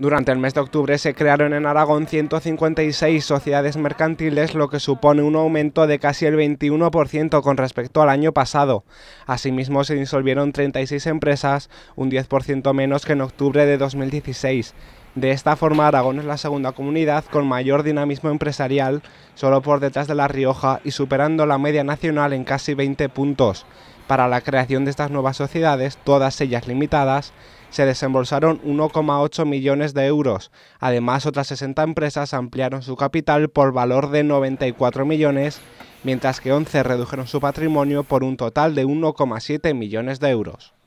Durante el mes de octubre se crearon en Aragón 156 sociedades mercantiles, lo que supone un aumento de casi el 21% con respecto al año pasado. Asimismo, se disolvieron 36 empresas, un 10% menos que en octubre de 2016. De esta forma, Aragón es la segunda comunidad con mayor dinamismo empresarial, solo por detrás de La Rioja y superando la media nacional en casi 20 puntos. Para la creación de estas nuevas sociedades, todas ellas limitadas, se desembolsaron 1,8 millones de euros. Además, otras 60 empresas ampliaron su capital por valor de 94 millones, mientras que 11 redujeron su patrimonio por un total de 1,7 millones de euros.